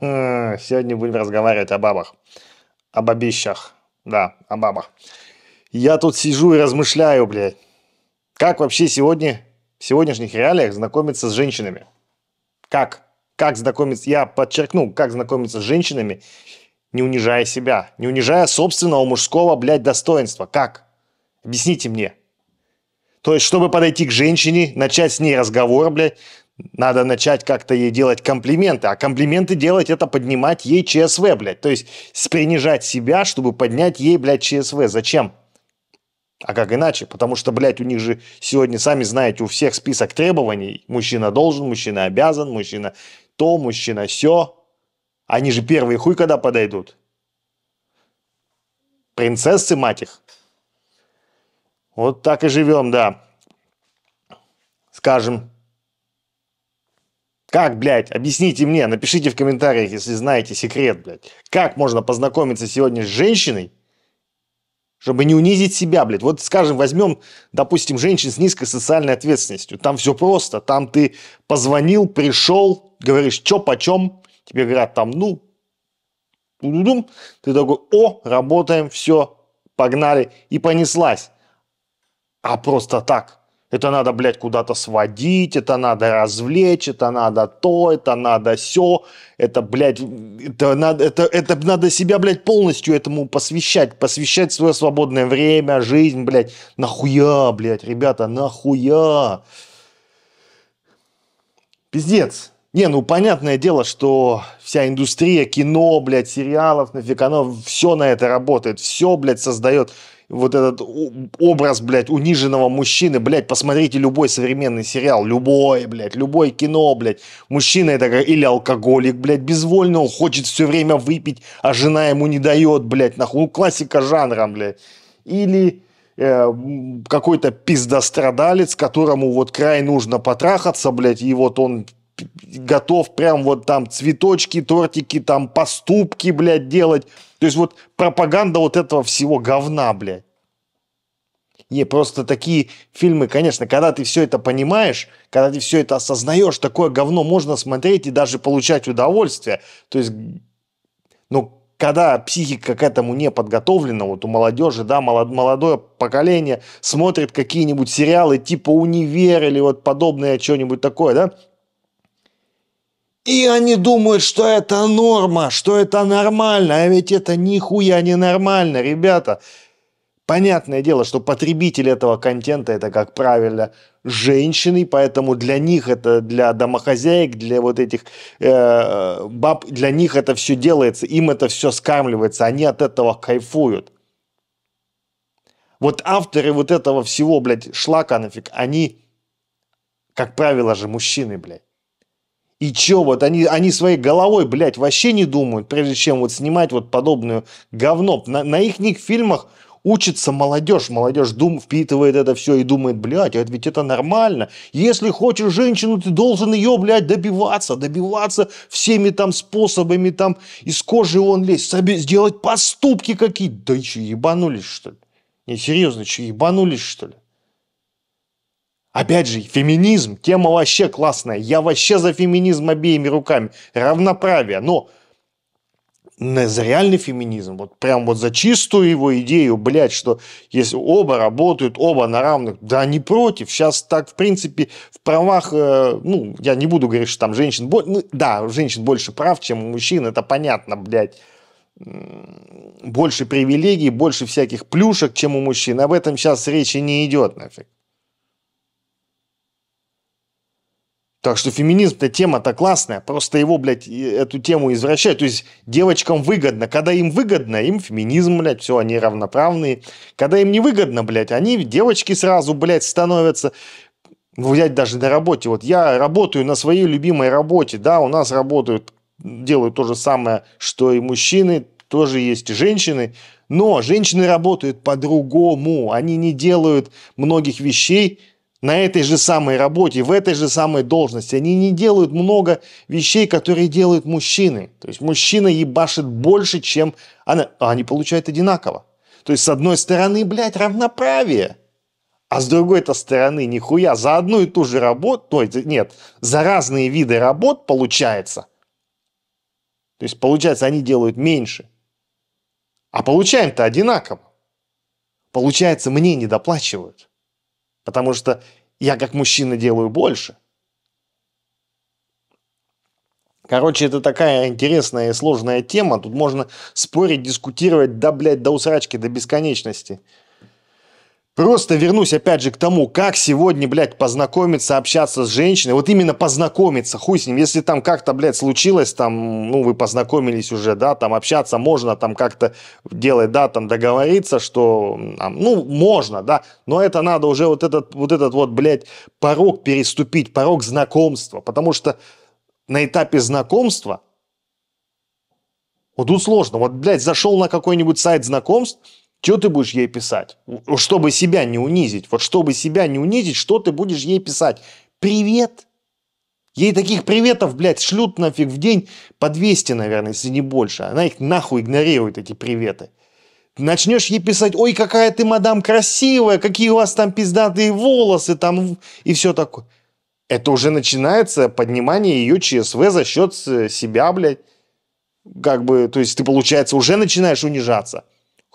Сегодня будем разговаривать о бабах. О бабищах. Да, о бабах. Я тут сижу и размышляю, блядь. Как вообще сегодня, в сегодняшних реалиях знакомиться с женщинами? Как? Как знакомиться? Я подчеркну, как знакомиться с женщинами, не унижая себя, не унижая собственного мужского, блядь, достоинства. Как? Объясните мне. То есть, чтобы подойти к женщине, начать с ней разговор, блядь, надо начать как-то ей делать комплименты. А комплименты делать – это поднимать ей ЧСВ, блядь. То есть принижать себя, чтобы поднять ей, блядь, ЧСВ. Зачем? А как иначе? Потому что, блядь, у них же сегодня, сами знаете, у всех список требований. Мужчина должен, мужчина обязан, мужчина то, мужчина все. Они же первые хуй когда подойдут. Принцессы, мать их. Вот так и живем, да. Скажем, как, блядь, объясните мне, напишите в комментариях, если знаете секрет, блядь. Как можно познакомиться сегодня с женщиной, чтобы не унизить себя, блядь. Вот, скажем, возьмем, допустим, женщин с низкой социальной ответственностью. Там все просто. Там ты позвонил, пришел, говоришь, чё почем. Тебе говорят там, ну, дум Ты такой, о, работаем, все, погнали. И понеслась. А просто так это надо, блядь, куда-то сводить, это надо развлечь, это надо то, это надо все, это, блядь, это надо, это, это надо себя, блядь, полностью этому посвящать, посвящать свое свободное время, жизнь, блядь, нахуя, блядь, ребята, нахуя. Пиздец. Не, ну понятное дело, что вся индустрия кино, блядь, сериалов, нафиг, оно все на это работает, все, блядь, создает вот этот образ, блядь, униженного мужчины, блядь, посмотрите любой современный сериал, любой, блядь, любое кино, блядь. Мужчина это как или алкоголик, блядь, безвольно, он хочет все время выпить, а жена ему не дает, блядь, нахуй, ну, классика жанра, блядь. Или э, какой-то пиздострадалец, которому вот край нужно потрахаться, блядь, и вот он готов прям вот там цветочки, тортики, там поступки, блядь, делать. То есть вот пропаганда вот этого всего говна, блядь. Не, просто такие фильмы, конечно, когда ты все это понимаешь, когда ты все это осознаешь, такое говно можно смотреть и даже получать удовольствие. То есть, ну, когда психика к этому не подготовлена, вот у молодежи, да, молодое поколение смотрит какие-нибудь сериалы типа «Универ» или вот подобное что-нибудь такое, да, и они думают, что это норма, что это нормально, а ведь это нихуя не нормально, ребята. Понятное дело, что потребитель этого контента это, как правильно, женщины, поэтому для них это, для домохозяек, для вот этих э, баб, для них это все делается, им это все скармливается, они от этого кайфуют. Вот авторы вот этого всего, блядь, шлака нафиг, они, как правило же, мужчины, блядь. И чё, вот они, они своей головой, блядь, вообще не думают, прежде чем вот снимать вот подобную говно. На, на их фильмах учится молодежь. Молодежь дум, впитывает это все и думает, блядь, а это ведь это нормально. Если хочешь женщину, ты должен ее, блядь, добиваться. Добиваться всеми там способами, там, из кожи он лезть, сделать поступки какие-то. Да еще ебанулись, что ли? Не, серьезно, что, ебанулись, что ли? Опять же, феминизм, тема вообще классная. Я вообще за феминизм обеими руками. Равноправие. Но за реальный феминизм, вот прям вот за чистую его идею, блядь, что если оба работают, оба на равных, да не против, сейчас так, в принципе, в правах, э, ну, я не буду говорить, что там женщин, ну, да, женщин больше прав, чем у мужчин, это понятно, блядь, больше привилегий, больше всяких плюшек, чем у мужчин, об этом сейчас речи не идет, нафиг. Так что феминизм-то тема-то классная, просто его, блядь, эту тему извращают. То есть девочкам выгодно. Когда им выгодно, им феминизм, блядь, все, они равноправные. Когда им не выгодно, блядь, они, девочки сразу, блядь, становятся ну, взять даже на работе. Вот я работаю на своей любимой работе, да, у нас работают, делают то же самое, что и мужчины, тоже есть женщины, но женщины работают по-другому, они не делают многих вещей, на этой же самой работе, в этой же самой должности. Они не делают много вещей, которые делают мужчины. То есть мужчина ебашит больше, чем она. А они получают одинаково. То есть с одной стороны, блядь, равноправие. А с другой-то стороны, нихуя, за одну и ту же работу, нет, за разные виды работ получается. То есть получается, они делают меньше. А получаем-то одинаково. Получается, мне не доплачивают. Потому что я как мужчина делаю больше. Короче, это такая интересная и сложная тема. Тут можно спорить, дискутировать, да, блядь, до усрачки, до бесконечности. Просто вернусь опять же к тому, как сегодня, блядь, познакомиться, общаться с женщиной. Вот именно познакомиться, хуй с ним. Если там как-то, блядь, случилось, там, ну, вы познакомились уже, да, там общаться можно, там как-то делать, да, там договориться, что, там, ну, можно, да. Но это надо уже вот этот, вот этот вот, блядь, порог переступить, порог знакомства. Потому что на этапе знакомства, вот тут сложно. Вот, блядь, зашел на какой-нибудь сайт знакомств, что ты будешь ей писать? Чтобы себя не унизить. Вот чтобы себя не унизить, что ты будешь ей писать? Привет. Ей таких приветов, блядь, шлют нафиг в день по 200, наверное, если не больше. Она их нахуй игнорирует, эти приветы. Начнешь ей писать, ой, какая ты, мадам, красивая, какие у вас там пиздатые волосы там и все такое. Это уже начинается поднимание ее ЧСВ за счет э, себя, блядь. Как бы, то есть ты, получается, уже начинаешь унижаться.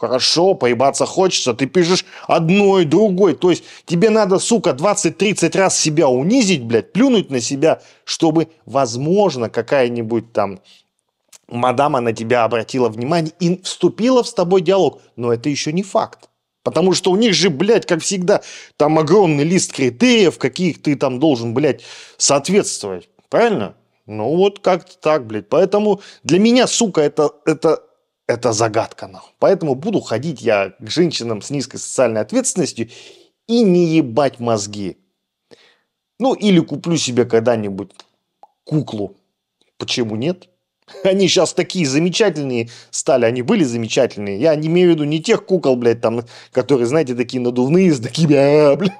Хорошо, поебаться хочется, ты пишешь одной, другой. То есть тебе надо, сука, 20-30 раз себя унизить, блядь, плюнуть на себя, чтобы, возможно, какая-нибудь там мадама на тебя обратила внимание и вступила в с тобой диалог. Но это еще не факт. Потому что у них же, блядь, как всегда, там огромный лист критериев, каких ты там должен, блядь, соответствовать. Правильно? Ну вот как-то так, блядь. Поэтому для меня, сука, это, это это загадка нам. Поэтому буду ходить я к женщинам с низкой социальной ответственностью и не ебать мозги. Ну, или куплю себе когда-нибудь куклу. Почему нет? Они сейчас такие замечательные стали, они были замечательные. Я не имею в виду не тех кукол, блядь, там, которые, знаете, такие надувные, с такими, а, блядь.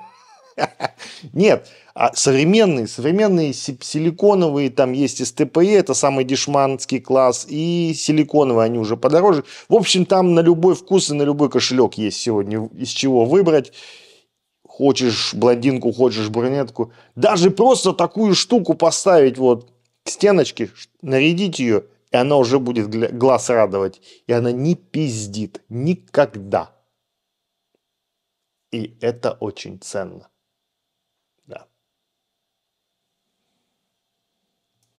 Нет, а современные, современные силиконовые, там есть СТПЕ, это самый дешманский класс, и силиконовые, они уже подороже. В общем, там на любой вкус и на любой кошелек есть сегодня из чего выбрать. Хочешь блондинку, хочешь брюнетку. Даже просто такую штуку поставить вот к стеночке, нарядить ее, и она уже будет глаз радовать. И она не пиздит никогда. И это очень ценно.